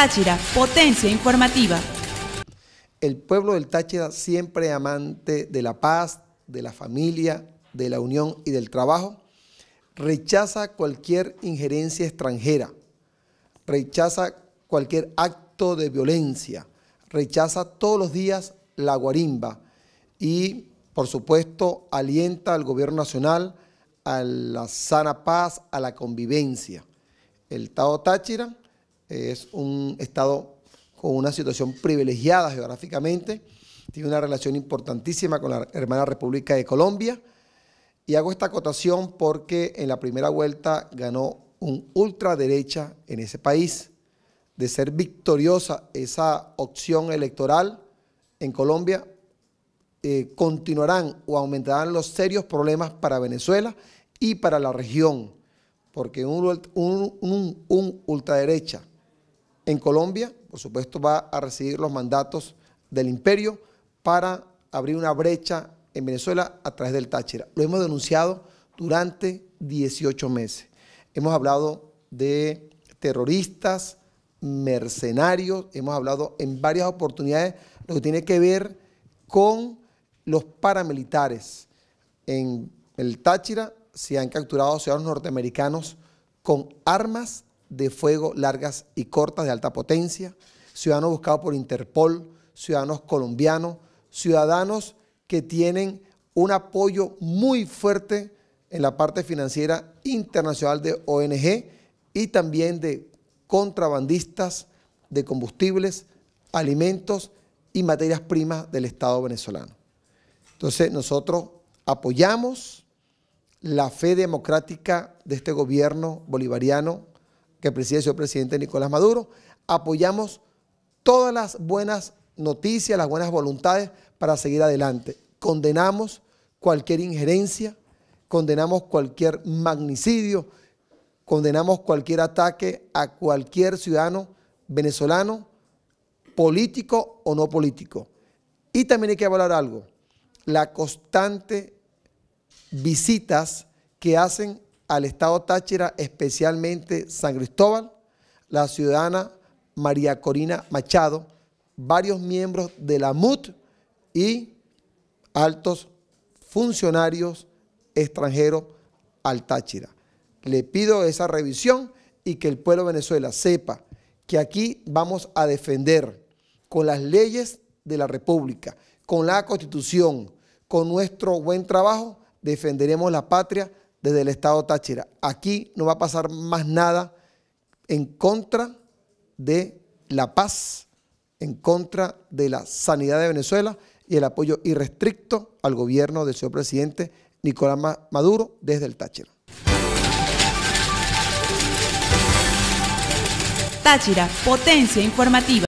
Táchira, potencia informativa. El pueblo del Táchira siempre amante de la paz, de la familia, de la unión y del trabajo, rechaza cualquier injerencia extranjera, rechaza cualquier acto de violencia, rechaza todos los días la guarimba y, por supuesto, alienta al gobierno nacional a la sana paz, a la convivencia. El Estado Táchira es un estado con una situación privilegiada geográficamente, tiene una relación importantísima con la hermana República de Colombia. Y hago esta acotación porque en la primera vuelta ganó un ultraderecha en ese país. De ser victoriosa esa opción electoral en Colombia, eh, continuarán o aumentarán los serios problemas para Venezuela y para la región, porque un, un ultraderecha en Colombia, por supuesto, va a recibir los mandatos del imperio para abrir una brecha en Venezuela a través del Táchira. Lo hemos denunciado durante 18 meses. Hemos hablado de terroristas, mercenarios, hemos hablado en varias oportunidades lo que tiene que ver con los paramilitares. En el Táchira se han capturado ciudadanos norteamericanos con armas de fuego largas y cortas de alta potencia, ciudadanos buscados por Interpol, ciudadanos colombianos, ciudadanos que tienen un apoyo muy fuerte en la parte financiera internacional de ONG y también de contrabandistas de combustibles, alimentos y materias primas del Estado venezolano. Entonces nosotros apoyamos la fe democrática de este gobierno bolivariano que preside el presidente Nicolás Maduro. Apoyamos todas las buenas noticias, las buenas voluntades para seguir adelante. Condenamos cualquier injerencia, condenamos cualquier magnicidio, condenamos cualquier ataque a cualquier ciudadano venezolano, político o no político. Y también hay que hablar algo, la constante visitas que hacen al Estado Táchira, especialmente San Cristóbal, la ciudadana María Corina Machado, varios miembros de la MUT y altos funcionarios extranjeros al Táchira. Le pido esa revisión y que el pueblo de Venezuela sepa que aquí vamos a defender con las leyes de la República, con la Constitución, con nuestro buen trabajo, defenderemos la patria desde el Estado Táchira. Aquí no va a pasar más nada en contra de la paz, en contra de la sanidad de Venezuela y el apoyo irrestricto al gobierno del señor presidente Nicolás Maduro desde el Táchira. Táchira, potencia informativa.